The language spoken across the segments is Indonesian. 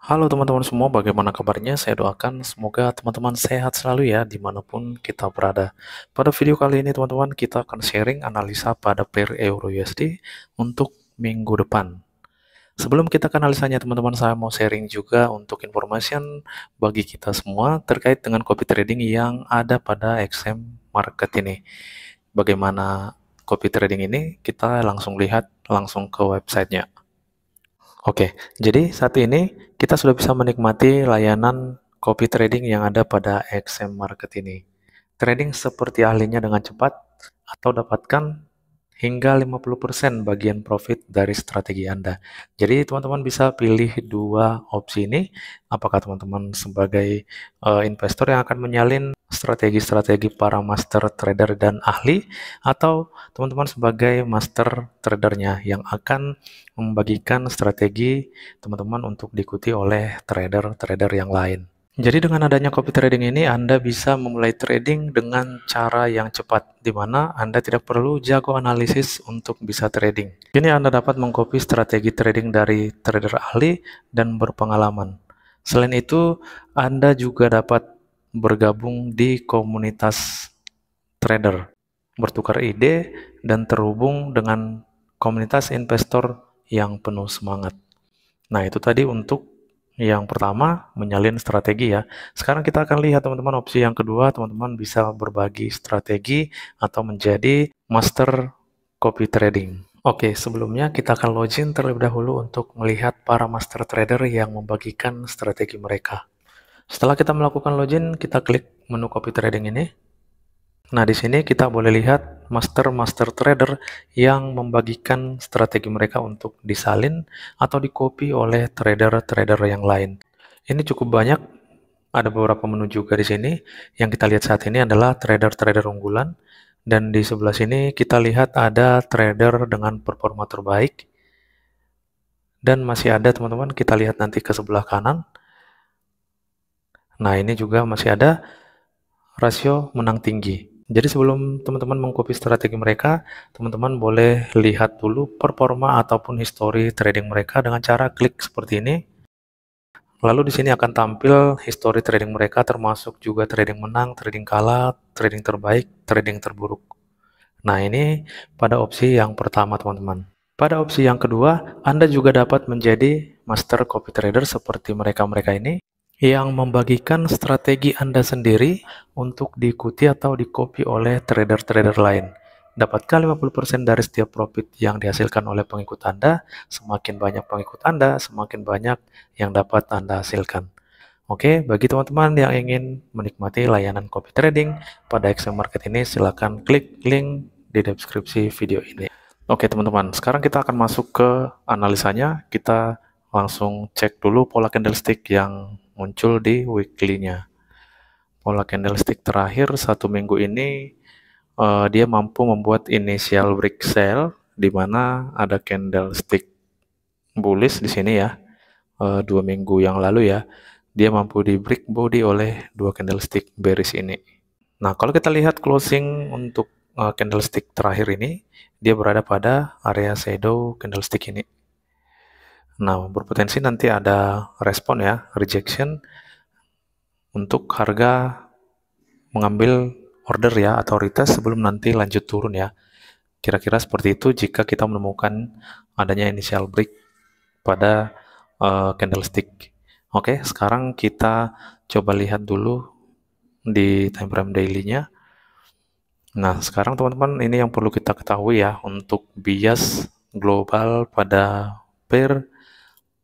Halo teman-teman semua, bagaimana kabarnya? Saya doakan semoga teman-teman sehat selalu ya dimanapun kita berada. Pada video kali ini teman-teman kita akan sharing analisa pada pair Euro USD untuk minggu depan. Sebelum kita ke analisanya teman-teman, saya mau sharing juga untuk informasi bagi kita semua terkait dengan copy trading yang ada pada XM Market ini. Bagaimana copy trading ini? Kita langsung lihat langsung ke websitenya. Oke, jadi saat ini kita sudah bisa menikmati layanan copy trading yang ada pada XM Market ini. Trading seperti ahlinya dengan cepat atau dapatkan hingga 50% bagian profit dari strategi Anda. Jadi teman-teman bisa pilih dua opsi ini, apakah teman-teman sebagai uh, investor yang akan menyalin strategi-strategi para master trader dan ahli atau teman-teman sebagai master tradernya yang akan membagikan strategi teman-teman untuk diikuti oleh trader-trader yang lain. Jadi dengan adanya copy trading ini Anda bisa memulai trading dengan cara yang cepat di mana Anda tidak perlu jago analisis untuk bisa trading. Kini Anda dapat mengcopy strategi trading dari trader ahli dan berpengalaman. Selain itu, Anda juga dapat bergabung di komunitas trader, bertukar ide, dan terhubung dengan komunitas investor yang penuh semangat. Nah, itu tadi untuk yang pertama menyalin strategi ya. Sekarang kita akan lihat teman-teman opsi yang kedua, teman-teman bisa berbagi strategi atau menjadi master copy trading. Oke, sebelumnya kita akan login terlebih dahulu untuk melihat para master trader yang membagikan strategi mereka. Setelah kita melakukan login, kita klik menu copy trading ini. Nah, di sini kita boleh lihat master-master trader yang membagikan strategi mereka untuk disalin atau dikopi oleh trader-trader yang lain. Ini cukup banyak, ada beberapa menu juga di sini. Yang kita lihat saat ini adalah trader-trader unggulan, dan di sebelah sini kita lihat ada trader dengan performa terbaik. Dan masih ada teman-teman, kita lihat nanti ke sebelah kanan, Nah, ini juga masih ada rasio menang tinggi. Jadi sebelum teman-teman mengcopy strategi mereka, teman-teman boleh lihat dulu performa ataupun histori trading mereka dengan cara klik seperti ini. Lalu di sini akan tampil histori trading mereka termasuk juga trading menang, trading kalah, trading terbaik, trading terburuk. Nah, ini pada opsi yang pertama, teman-teman. Pada opsi yang kedua, Anda juga dapat menjadi master copy trader seperti mereka-mereka ini yang membagikan strategi Anda sendiri untuk diikuti atau dikopi oleh trader-trader lain. Dapatkan 50% dari setiap profit yang dihasilkan oleh pengikut Anda. Semakin banyak pengikut Anda, semakin banyak yang dapat Anda hasilkan. Oke, bagi teman-teman yang ingin menikmati layanan copy trading pada Excel Market ini, silakan klik link di deskripsi video ini. Oke teman-teman, sekarang kita akan masuk ke analisanya. Kita langsung cek dulu pola candlestick yang muncul di weekly-nya. Pola candlestick terakhir satu minggu ini uh, dia mampu membuat initial break sell di mana ada candlestick bullish di sini ya. Uh, dua minggu yang lalu ya, dia mampu di break body oleh dua candlestick bearish ini. Nah, kalau kita lihat closing untuk uh, candlestick terakhir ini, dia berada pada area shadow candlestick ini. Nah, berpotensi nanti ada respon ya, rejection untuk harga mengambil order ya atau retest sebelum nanti lanjut turun ya. Kira-kira seperti itu jika kita menemukan adanya initial break pada uh, candlestick. Oke, sekarang kita coba lihat dulu di time frame daily-nya. Nah, sekarang teman-teman ini yang perlu kita ketahui ya untuk bias global pada pair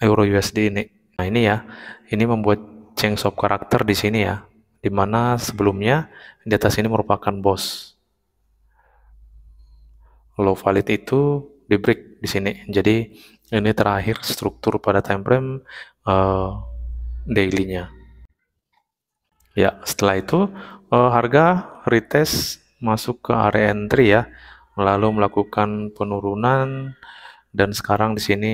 euro USD ini. Nah ini ya, ini membuat change of karakter di sini ya, dimana sebelumnya di atas ini merupakan bos. Low valid itu di break di sini. Jadi ini terakhir struktur pada time frame uh, daily-nya. Ya, setelah itu uh, harga retest masuk ke area entry ya, lalu melakukan penurunan dan sekarang di sini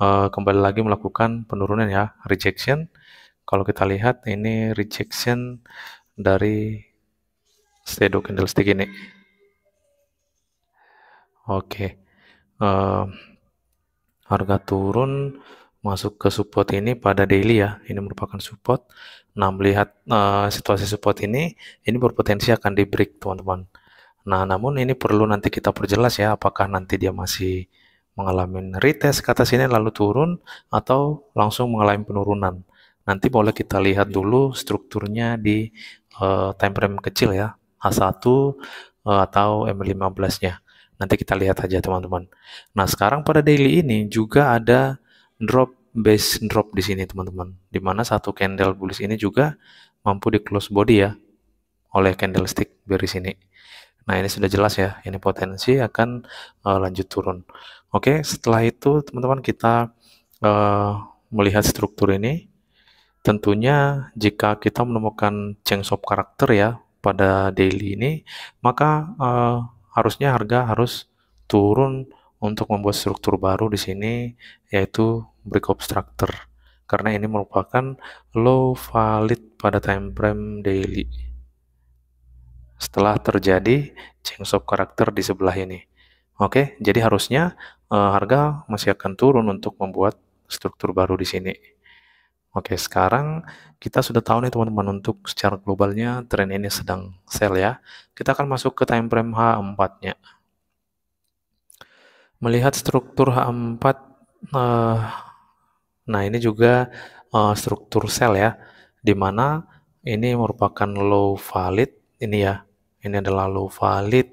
uh, kembali lagi melakukan penurunan ya rejection kalau kita lihat ini rejection dari stedo candlestick ini oke okay. uh, eh, harga turun masuk ke support ini pada daily ya ini merupakan support nah melihat uh, situasi support ini ini berpotensi akan di break teman-teman nah namun ini perlu nanti kita perjelas ya apakah nanti dia masih mengalami retest ke atas ini lalu turun atau langsung mengalami penurunan. Nanti boleh kita lihat iya. dulu strukturnya di uh, time frame kecil ya, H1 uh, eh, atau M15-nya. Nanti kita lihat aja teman-teman. Nah, sekarang pada daily ini juga ada drop base drop di sini teman-teman. Dimana satu candle bullish ini juga mampu di close body ya oleh candlestick dari sini. Nah, ini sudah jelas ya, ini potensi akan uh, lanjut turun. Oke, setelah itu teman-teman kita uh, melihat struktur ini. Tentunya jika kita menemukan change of karakter ya pada daily ini, maka uh, harusnya harga harus turun untuk membuat struktur baru di sini yaitu break breakout structure karena ini merupakan low valid pada time frame daily. Setelah terjadi change of karakter di sebelah ini. Oke, jadi harusnya uh, harga masih akan turun untuk membuat struktur baru di sini. Oke, sekarang kita sudah tahu nih teman-teman untuk secara globalnya tren ini sedang sell ya. Kita akan masuk ke time frame H4-nya. Melihat struktur H4, uh, eh, nah ini juga uh, struktur sell ya, dimana ini merupakan low valid, ini ya, ini adalah low valid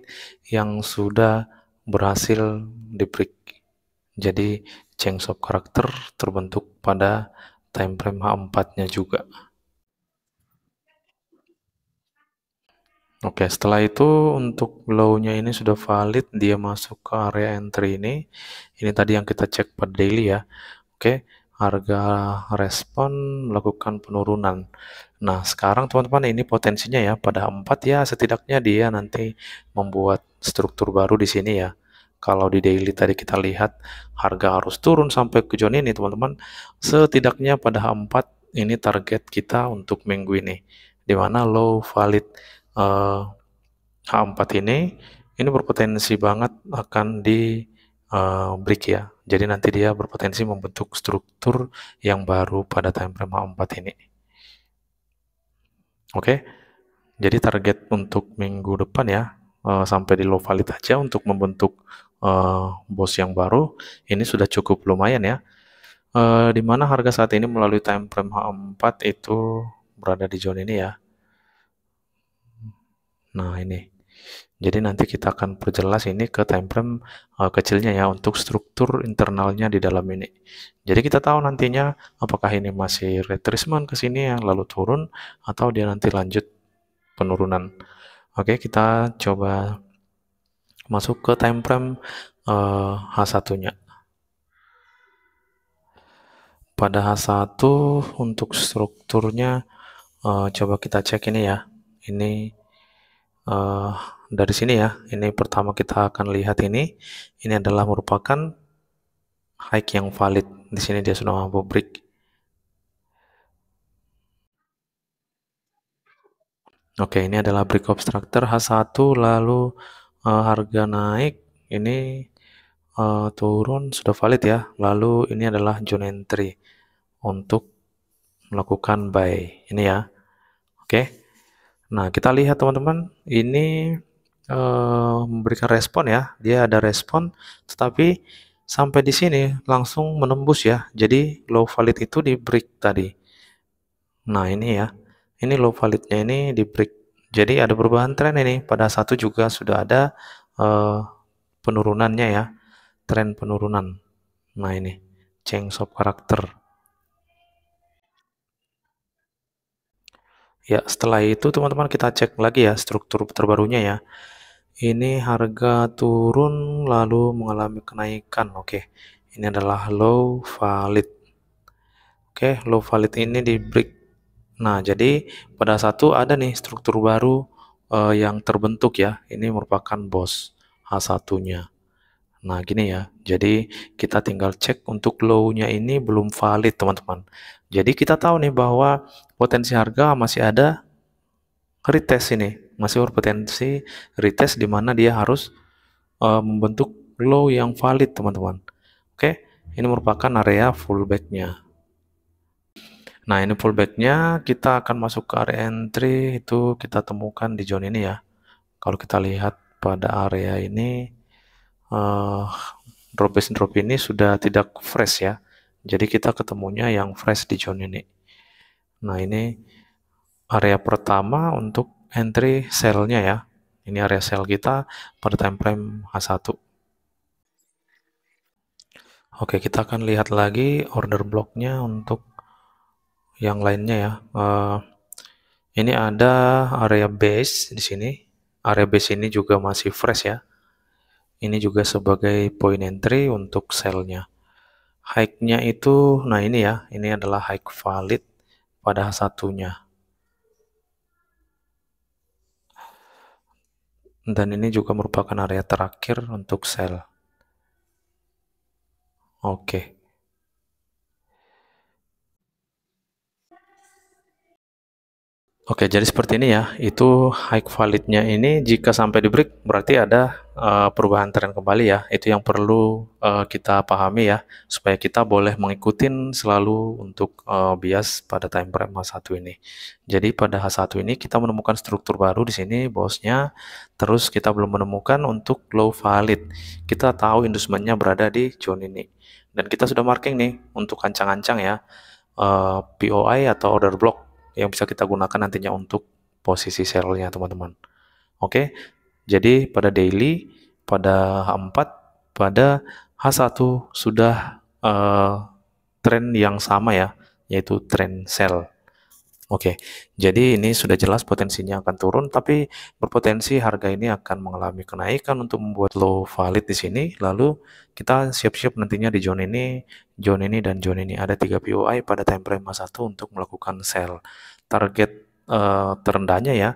yang sudah berhasil break. Jadi change of character terbentuk pada time frame H4-nya juga. Oke, setelah itu untuk low nya ini sudah valid, dia masuk ke area entry ini. Ini tadi yang kita cek pada daily ya. Oke, harga respon melakukan penurunan. Nah, sekarang teman-teman ini potensinya ya pada 4 ya setidaknya dia nanti membuat struktur baru di sini ya. Kalau di daily tadi kita lihat harga harus turun sampai ke zona ini teman-teman. Setidaknya pada 4 ini target kita untuk minggu ini. Di mana low valid uh, eh, H4 ini, ini berpotensi banget akan di uh, break ya. Jadi nanti dia berpotensi membentuk struktur yang baru pada time frame h 4 ini. Oke. Okay? Jadi target untuk minggu depan ya uh, sampai di low valid aja untuk membentuk uh, bos yang baru ini sudah cukup lumayan ya. Uh, di mana harga saat ini melalui time frame H4 itu berada di zone ini ya. Nah, ini. Jadi nanti kita akan perjelas ini ke time frame uh, eh, kecilnya ya untuk struktur internalnya di dalam ini. Jadi kita tahu nantinya apakah ini masih retracement ke sini yang lalu turun atau dia nanti lanjut penurunan. Oke, kita coba masuk ke time frame uh, eh, H1-nya. Pada H1 untuk strukturnya uh, coba kita cek ini ya. Ini uh, dari sini ya, ini pertama kita akan lihat ini, ini adalah merupakan high yang valid. Di sini dia sudah mampu break. Oke, ini adalah break obstructor H1 lalu uh, harga naik, ini uh, turun sudah valid ya. Lalu ini adalah zone entry untuk melakukan buy. Ini ya. Oke. Nah, kita lihat teman-teman, ini uh, memberikan respon ya. Dia ada respon, tetapi sampai di sini langsung menembus ya. Jadi low valid itu di break tadi. Nah ini ya, ini low validnya ini di break. Jadi ada perubahan tren ini. Pada satu juga sudah ada uh, penurunannya ya, tren penurunan. Nah ini change of karakter. Ya, setelah itu teman-teman kita cek lagi ya struktur terbarunya ya ini harga turun lalu mengalami kenaikan oke okay. ini adalah low valid oke okay, low valid ini di break nah jadi pada satu ada nih struktur baru uh, yang terbentuk ya ini merupakan bos H1 nya Nah gini ya, jadi kita tinggal cek untuk low-nya ini belum valid teman-teman. Jadi kita tahu nih bahwa potensi harga masih ada retest ini masih berpotensi retest di mana dia harus uh, membentuk low yang valid teman-teman oke ini merupakan area fullbacknya nah ini fullbacknya kita akan masuk ke area entry itu kita temukan di zone ini ya kalau kita lihat pada area ini uh, drop base drop ini sudah tidak fresh ya jadi kita ketemunya yang fresh di zone ini nah ini area pertama untuk entry selnya ya. Ini area sel kita per time frame H1. Oke, kita akan lihat lagi order block-nya untuk yang lainnya ya. Eh, ini ada area base di sini. Area base ini juga masih fresh ya. Ini juga sebagai point entry untuk selnya. Hike nya itu, nah ini ya, ini adalah hike valid pada H satunya. dan ini juga merupakan area terakhir untuk sel. Oke. Okay. Oke, jadi seperti ini ya. Itu high validnya ini jika sampai di break berarti ada uh, perubahan tren kembali ya. Itu yang perlu uh, kita pahami ya supaya kita boleh mengikuti selalu untuk uh, bias pada time frame H1 ini. Jadi pada H1 ini kita menemukan struktur baru di sini bosnya. Terus kita belum menemukan untuk low valid. Kita tahu inducementnya berada di zone ini. Dan kita sudah marking nih untuk ancang-ancang ya uh, POI atau order block yang bisa kita gunakan nantinya untuk posisi selnya teman-teman. Oke, jadi pada daily, pada H4, pada H1 sudah uh, eh, tren yang sama ya, yaitu trend sell. Oke, jadi ini sudah jelas potensinya akan turun, tapi berpotensi harga ini akan mengalami kenaikan untuk membuat low valid di sini. Lalu kita siap-siap nantinya di zone ini, zone ini, dan zone ini. Ada 3 POI pada time frame 1 untuk melakukan sell. Target uh, terendahnya ya,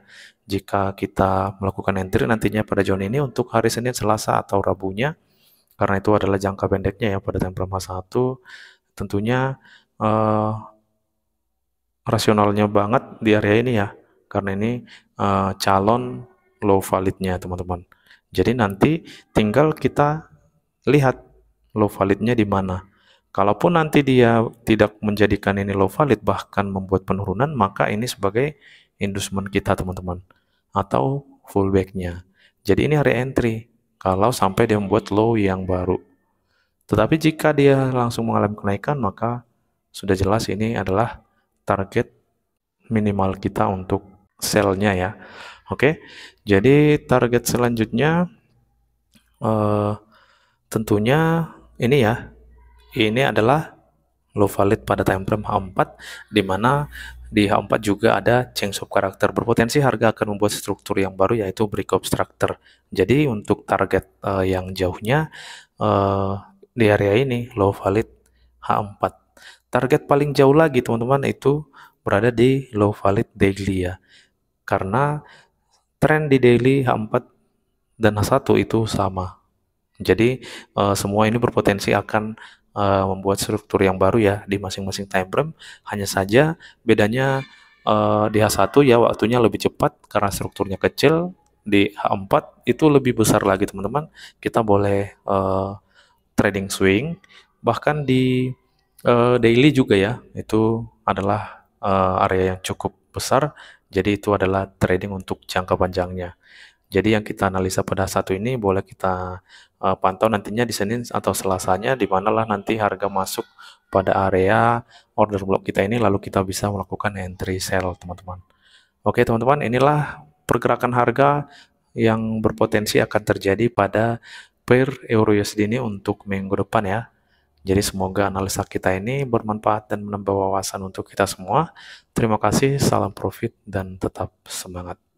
jika kita melakukan entry nantinya pada zone ini untuk hari Senin, Selasa, atau Rabunya, karena itu adalah jangka pendeknya ya pada time frame 1, tentunya uh, rasionalnya banget di area ini ya karena ini uh, calon low validnya teman-teman jadi nanti tinggal kita lihat low validnya di mana kalaupun nanti dia tidak menjadikan ini low valid bahkan membuat penurunan maka ini sebagai inducement kita teman-teman atau fullbacknya jadi ini area entry kalau sampai dia membuat low yang baru tetapi jika dia langsung mengalami kenaikan maka sudah jelas ini adalah target minimal kita untuk selnya ya. Oke, jadi target selanjutnya uh, tentunya ini ya, ini adalah low valid pada time frame H4, di mana di H4 juga ada change of character Berpotensi harga akan membuat struktur yang baru yaitu break obstructor. Jadi untuk target uh, yang jauhnya uh, di area ini low valid H4. Target paling jauh lagi teman-teman itu berada di low valid daily ya. Karena trend di daily H4 dan H1 itu sama. Jadi uh, semua ini berpotensi akan uh, membuat struktur yang baru ya di masing-masing time frame. Hanya saja bedanya uh, di H1 ya waktunya lebih cepat karena strukturnya kecil. Di H4 itu lebih besar lagi teman-teman. Kita boleh uh, trading swing. Bahkan di uh, daily juga ya itu adalah uh, area yang cukup besar jadi itu adalah trading untuk jangka panjangnya jadi yang kita analisa pada satu ini boleh kita uh, pantau nantinya di Senin atau Selasanya di manalah nanti harga masuk pada area order block kita ini lalu kita bisa melakukan entry sell teman-teman oke teman-teman inilah pergerakan harga yang berpotensi akan terjadi pada pair euro USD ini untuk minggu depan ya jadi semoga analisa kita ini bermanfaat dan menambah wawasan untuk kita semua. Terima kasih, salam profit dan tetap semangat.